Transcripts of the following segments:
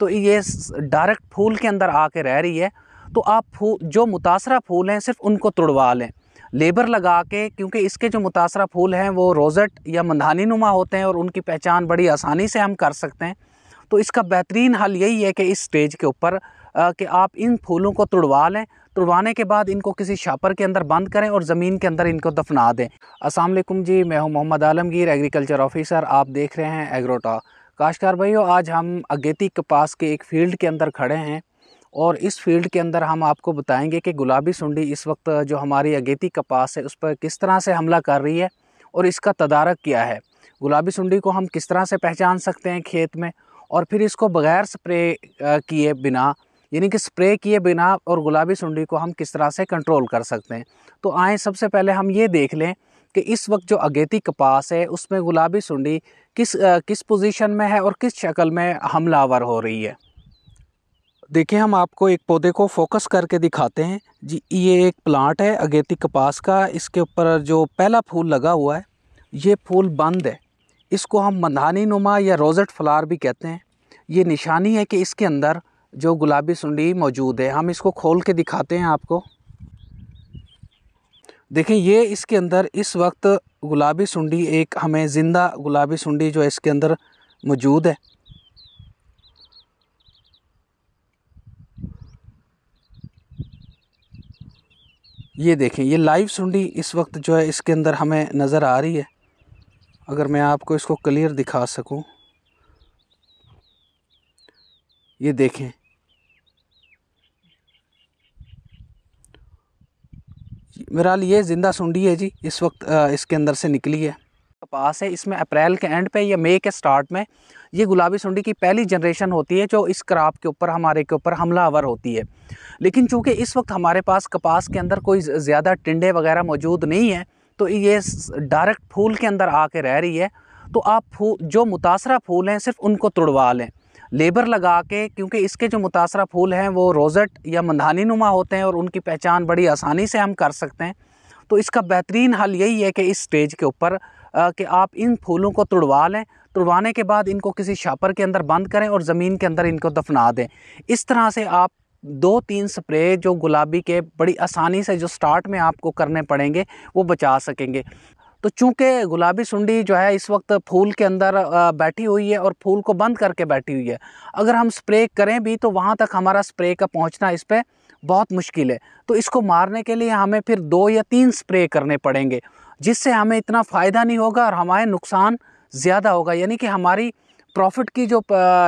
तो ये डायरेक्ट फूल के अंदर आके रह रही है तो आप फूल जो मुतासरा फूल हैं सिर्फ उनको तुड़वा लें लेबर लगा के क्योंकि इसके जो मुतासरा फूल हैं वो रोज़ट या मंदानी नुमा होते हैं और उनकी पहचान बड़ी आसानी से हम कर सकते हैं तो इसका बेहतरीन हल यही है कि इस स्टेज के ऊपर कि आप इन फूलों को तुड़वा लें तुड़वाने के बाद इनको किसी शापर के अंदर बंद करें और ज़मीन के अंदर इनको दफना दें असलम जी मैं हूँ मोहम्मद आलमगीर एग्रीकल्चर ऑफिसर आप देख रहे हैं एग्रोटा काश्कार भाइयों आज हम अगेती कपास के एक फील्ड के अंदर खड़े हैं और इस फील्ड के अंदर हम आपको बताएंगे कि गुलाबी सुंडी इस वक्त जो हमारी अगेती कपास है उस पर किस तरह से हमला कर रही है और इसका तदारक क्या है गुलाबी सुंडी को हम किस तरह से पहचान सकते हैं खेत में और फिर इसको बग़ैर स्प्रे किए बिना यानी कि स्प्रे किए बिना और गुलाबी सुंडी को हम किस तरह से कंट्रोल कर सकते हैं तो आए सबसे पहले हम ये देख लें कि इस वक्त जो अगेती कपास है उसमें गुलाबी सुंडी किस आ, किस पोजीशन में है और किस शक्ल में हमलावर हो रही है देखिए हम आपको एक पौधे को फोकस करके दिखाते हैं जी ये एक प्लांट है अगेती कपास का इसके ऊपर जो पहला फूल लगा हुआ है ये फूल बंद है इसको हम मंदानी नुमा या रोज़ट फ्लार भी कहते हैं ये निशानी है कि इसके अंदर जो गुलाबी सुंडी मौजूद है हम इसको खोल के दिखाते हैं आपको देखें ये इसके अंदर इस वक्त गुलाबी सुंडी एक हमें ज़िंदा गुलाबी सुंडी जो है इसके अंदर मौजूद है ये देखें ये लाइव सुंडी इस वक्त जो है इसके अंदर हमें नज़र आ रही है अगर मैं आपको इसको क्लियर दिखा सकूं ये देखें बहरहाल ये ज़िंदा सुंडी है जी इस वक्त इसके अंदर से निकली है कपास है इसमें अप्रैल के एंड पे या मई के स्टार्ट में ये गुलाबी सुंडी की पहली जनरेशन होती है जो इस क्राप के ऊपर हमारे के ऊपर हमलावर होती है लेकिन चूंकि इस वक्त हमारे पास कपास के अंदर कोई ज़्यादा टिंडे वगैरह मौजूद नहीं है तो ये डायरेक्ट फूल के अंदर आके रह रही है तो आप फूल जो मुतासरा फूल हैं सिर्फ उनको तुड़वा लें लेबर लगा के क्योंकि इसके जो मुतासर फूल हैं वो रोज़ट या मंदानी नुमा होते हैं और उनकी पहचान बड़ी आसानी से हम कर सकते हैं तो इसका बेहतरीन हल यही है कि इस स्टेज के ऊपर कि आप इन फूलों को तुड़वा लें तुड़वाने के बाद इनको किसी शापर के अंदर बंद करें और ज़मीन के अंदर इनको दफना दें इस तरह से आप दो तीन स्प्रे जो गुलाबी के बड़ी आसानी से जो स्टार्ट में आपको करने पड़ेंगे वो बचा सकेंगे तो चूँकि गुलाबी सुंडी जो है इस वक्त फूल के अंदर बैठी हुई है और फूल को बंद करके बैठी हुई है अगर हम स्प्रे करें भी तो वहाँ तक हमारा स्प्रे का पहुँचना इस पर बहुत मुश्किल है तो इसको मारने के लिए हमें फिर दो या तीन स्प्रे करने पड़ेंगे जिससे हमें इतना फ़ायदा नहीं होगा और हमारे नुकसान ज़्यादा होगा यानी कि हमारी प्रॉफिट की जो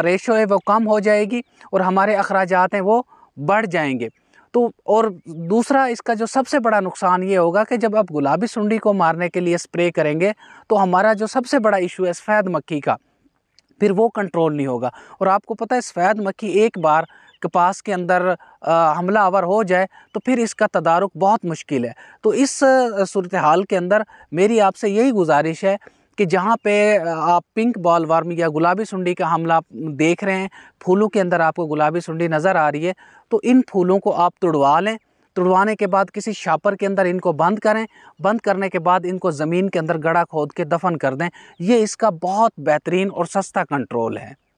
रेशो है वो कम हो जाएगी और हमारे अखराज हैं वो बढ़ जाएंगे तो और दूसरा इसका जो सबसे बड़ा नुकसान ये होगा कि जब आप गुलाबी सुंडी को मारने के लिए स्प्रे करेंगे तो हमारा जो सबसे बड़ा इशू है सफ़ैद मक्खी का फिर वो कंट्रोल नहीं होगा और आपको पता है सफ़ैद मक्खी एक बार कपास के अंदर हमला आवर हो जाए तो फिर इसका तदारक बहुत मुश्किल है तो इस सूरत हाल के अंदर मेरी आपसे यही गुजारिश है कि जहाँ पे आप पिंक बॉल वार्म या गुलाबी सुंडी का हमला देख रहे हैं फूलों के अंदर आपको गुलाबी सुंडी नज़र आ रही है तो इन फूलों को आप तुड़वा लें तुड़वाने के बाद किसी शापर के अंदर इनको बंद करें बंद करने के बाद इनको ज़मीन के अंदर गड़ा खोद के दफन कर दें ये इसका बहुत बेहतरीन और सस्ता कंट्रोल है